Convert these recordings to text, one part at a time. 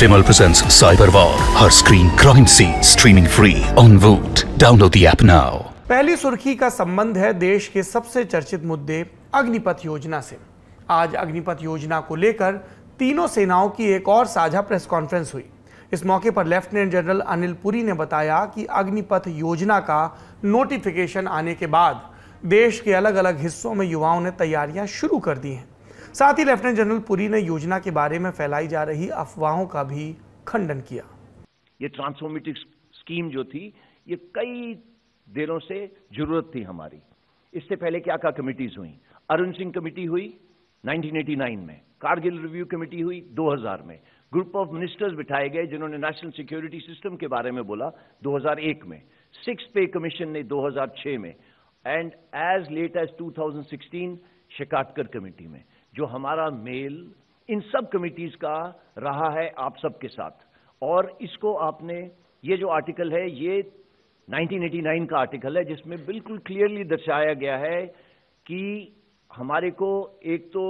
Vimal presents Cyber War, her screen crime scene, streaming free on Voot. Download the app now. पहली सुर्खी का संबंध है देश के सबसे चर्चित मुद्दे अग्निपथ योजना से आज अग्निपथ योजना को लेकर तीनों सेनाओं की एक और साझा प्रेस कॉन्फ्रेंस हुई इस मौके पर लेफ्टिनेंट जनरल अनिल पुरी ने बताया कि अग्निपथ योजना का नोटिफिकेशन आने के बाद देश के अलग अलग हिस्सों में युवाओं ने तैयारियां शुरू कर दी हैं साथ ही लेफ्टिनेंट जनरल पुरी ने योजना के बारे में फैलाई जा रही अफवाहों का भी खंडन किया ये ट्रांसफॉर्मेटिव स्कीम जो थी ये कई दिनों से जरूरत थी हमारी इससे पहले क्या क्या कमिटीज हुई अरुण सिंह कमेटी हुई 1989 में कारगिल रिव्यू कमेटी हुई 2000 में ग्रुप ऑफ मिनिस्टर्स बिठाए गए जिन्होंने नेशनल सिक्योरिटी सिस्टम के बारे में बोला 2001 में सिक्स पे कमीशन ने 2006 में and as late as 2016 Shekatkar committee में जो हमारा मेल इन सब कमिटीज का रहा है आप सबके साथ और इसको आपने ये जो आर्टिकल है ये 1989 का आर्टिकल है जिसमें बिल्कुल क्लियरली दर्शाया गया है कि हमारे को एक तो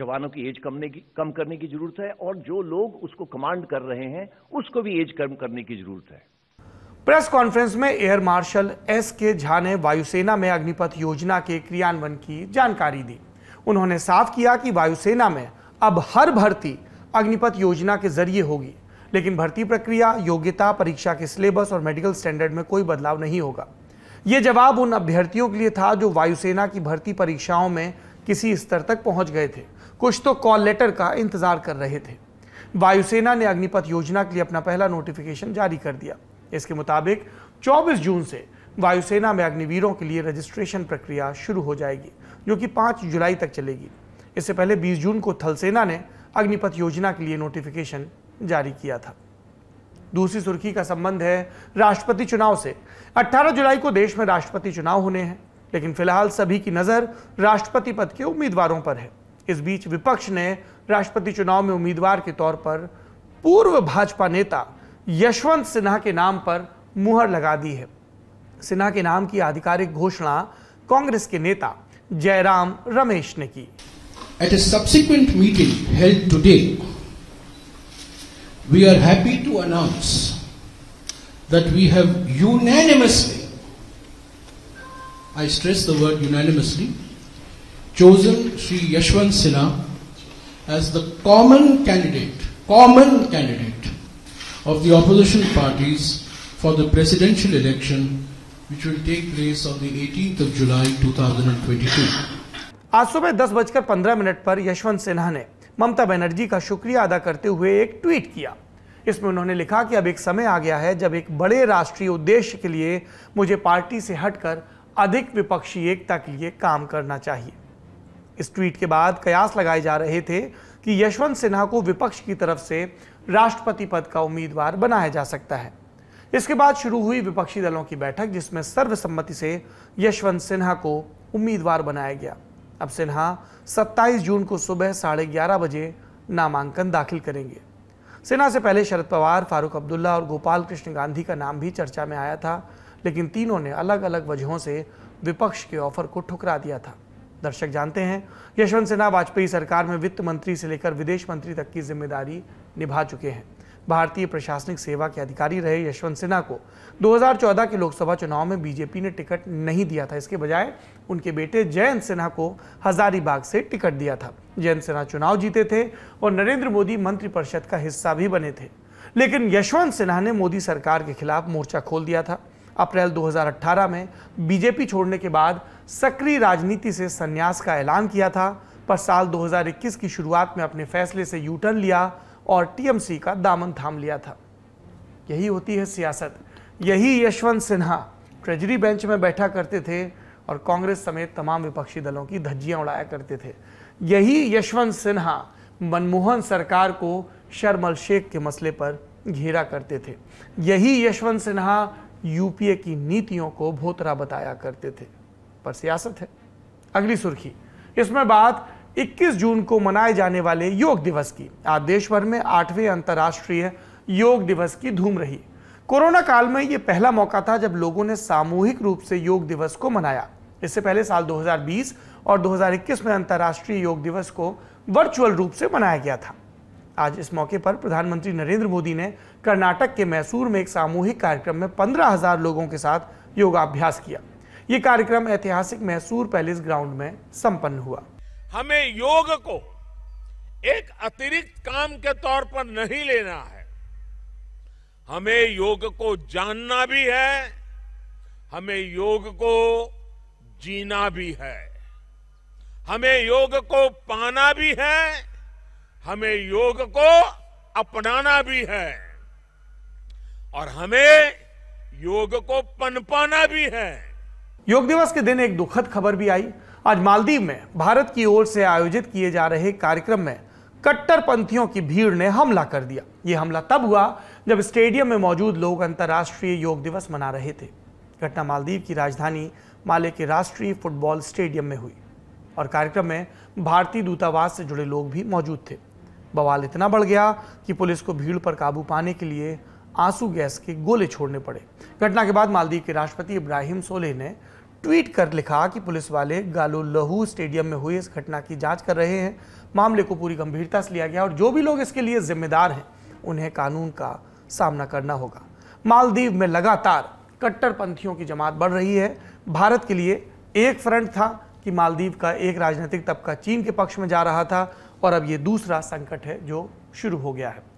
जवानों की एज कमने की कम करने की जरूरत है और जो लोग उसको कमांड कर रहे हैं उसको भी एज कम करने की जरूरत है प्रेस कॉन्फ्रेंस में air marshal S K Jha ने वायुसेना में अग्निपथ योजना के क्रियान्वयन की जानकारी दी उन्होंने साफ किया कि वायुसेना में अब हर भर्ती अग्निपथ योजना के जरिए होगी लेकिन भर्ती प्रक्रिया योग्यता परीक्षा के सिलेबस और मेडिकल स्टैंडर्ड में कोई बदलाव नहीं होगा ये जवाब उन अभ्यर्थियों के लिए था जो वायुसेना की भर्ती परीक्षाओं में किसी स्तर तक पहुंच गए थे कुछ तो कॉल लेटर का इंतजार कर रहे थे वायुसेना ने अग्निपथ योजना के लिए अपना पहला नोटिफिकेशन जारी कर दिया इसके मुताबिक 24 जून से वायुसेना में अग्निवीरों के लिए रजिस्ट्रेशन प्रक्रिया शुरू हो जाएगी जो कि पाँच जुलाई तक चलेगी इससे पहले बीस जून को थलसेना ने अग्निपथ योजना के लिए नोटिफिकेशन जारी किया था दूसरी सुर्खी का संबंध है राष्ट्रपति चुनाव से 18 जुलाई को देश में राष्ट्रपति चुनाव होने हैं लेकिन फिलहाल सभी की नज़र राष्ट्रपति पद के उम्मीदवारों पर है इस बीच विपक्ष ने राष्ट्रपति चुनाव में उम्मीदवार के तौर पर पूर्व भाजपा नेता यशवंत सिन्हा के नाम पर मुहर लगा दी है सिन्हा के नाम की आधिकारिक घोषणा कांग्रेस के नेता जयराम रमेश ने की at a subsequent meeting held today we are happy to announce that we have unanimously I stress the word unanimously chosen Shri Yashwant Sinha as the common candidate common candidate of the opposition parties for the presidential election 2024. which will take place on the 18th of July 2022. आज सुबह दस बजकर पंद्रह minute पर यशवंत सिन्हा ने ममता बनर्जी का शुक्रिया अदा करते हुए एक ट्वीट किया इसमें उन्होंने लिखा कि अब एक समय आ गया है जब एक बड़े राष्ट्रीय उद्देश्य के लिए मुझे पार्टी से हटकर अधिक विपक्षी एकता के लिए काम करना चाहिए इस ट्वीट के बाद कयास लगाए जा रहे थे कि यशवंत सिन्हा को विपक्ष की तरफ से राष्ट्रपति पद का उम्मीदवार बनाया जा सकता है इसके बाद शुरू हुई विपक्षी दलों की बैठक जिसमें सर्वसम्मति से यशवंत सिन्हा को उम्मीदवार बनाया गया अब सिन्हा 27 जून को सुबह साढ़े ग्यारह बजे नामांकन दाखिल करेंगे सिन्हा से पहले शरद पवार फारूक अब्दुल्ला और गोपाल कृष्ण गांधी का नाम भी चर्चा में आया था लेकिन तीनों ने अलग अलग वजहों से विपक्ष के ऑफर को ठुकरा दिया था दर्शक जानते हैं यशवंत सिन्हा वाजपेयी सरकार में वित्त मंत्री से लेकर विदेश मंत्री तक की जिम्मेदारी निभा चुके हैं भारतीय प्रशासनिक सेवा के अधिकारी रहे यशवंत सिन्हा को 2014 के लोकसभा चुनाव में बीजेपी ने टिकट नहीं दिया था इसके बजाय उनके बेटे जयंत सिन्हा को हजारीबाग से टिकट दिया था जयंत सिन्हा चुनाव जीते थे और नरेंद्र मोदी मंत्रिपरिषद का हिस्सा भी बने थे लेकिन यशवंत सिन्हा ने मोदी सरकार के खिलाफ मोर्चा खोल दिया था अप्रैल 2018 में बीजेपी छोड़ने के बाद सक्रिय राजनीति से संन्यास का ऐलान किया था पर साल 2021 की शुरुआत में अपने फैसले से यू टर्न लिया और टीएमसी का दामन थाम लिया था यही होती है सियासत यही यशवंत सिन्हा ट्रेजरी बेंच में बैठा करते थे और कांग्रेस समेत तमाम विपक्षी दलों की धज्जियां उड़ाया करते थे यही यशवंत सिन्हा मनमोहन सरकार को शर्मल शेख के मसले पर घेरा करते थे यही यशवंत सिन्हा यूपीए की नीतियों को भोतरा बताया करते थे पर सियासत है अगली सुर्खी इसमें बात 21 जून को मनाए जाने वाले योग दिवस की आज देश भर में आठवें अंतर्राष्ट्रीय योग दिवस की धूम रही कोरोना काल में ये पहला मौका था जब लोगों ने सामूहिक रूप से योग दिवस को मनाया इससे पहले साल 2020 और 2021 में अंतर्राष्ट्रीय योग दिवस को वर्चुअल रूप से मनाया गया था आज इस मौके पर प्रधानमंत्री नरेंद्र मोदी ने कर्नाटक के मैसूर में एक सामूहिक कार्यक्रम में पंद्रह हजार लोगों के साथ योगाभ्यास किया ये कार्यक्रम ऐतिहासिक मैसूर पैलेस ग्राउंड में संपन्न हुआ हमें योग को एक अतिरिक्त काम के तौर पर नहीं लेना है हमें योग को जानना भी है हमें योग को जीना भी है हमें योग को पाना भी है हमें योग को अपनाना भी है और हमें योग को पनपाना भी है योग दिवस के दिन एक दुखद खबर भी आई आज मालदीव में भारत की ओर से आयोजित किए जा रहे कार्यक्रम में कट्टरपंथियों की भीड़ ने हमला कर दिया ये हमला तब हुआ जब स्टेडियम में मौजूद लोग अंतर्राष्ट्रीय योग दिवस मना रहे थे घटना मालदीव की राजधानी माले के राष्ट्रीय फुटबॉल स्टेडियम में हुई और कार्यक्रम में भारतीय दूतावास से जुड़े लोग भी मौजूद थे बवाल इतना बढ़ गया कि पुलिस को भीड़ पर काबू पाने के लिए आंसू गैस के गोले छोड़ने पड़े घटना के बाद मालदीव के राष्ट्रपति इब्राहिम सोलेह ने ट्वीट कर लिखा कि पुलिस वाले गालू लहू स्टेडियम में हुई इस घटना की जांच कर रहे हैं मामले को पूरी गंभीरता से लिया गया और जो भी लोग इसके लिए जिम्मेदार हैं उन्हें कानून का सामना करना होगा मालदीव में लगातार कट्टरपंथियों की जमात बढ़ रही है भारत के लिए एक फ्रंट था कि मालदीव का एक राजनीतिक तबका चीन के पक्ष में जा रहा था और अब ये दूसरा संकट है जो शुरू हो गया है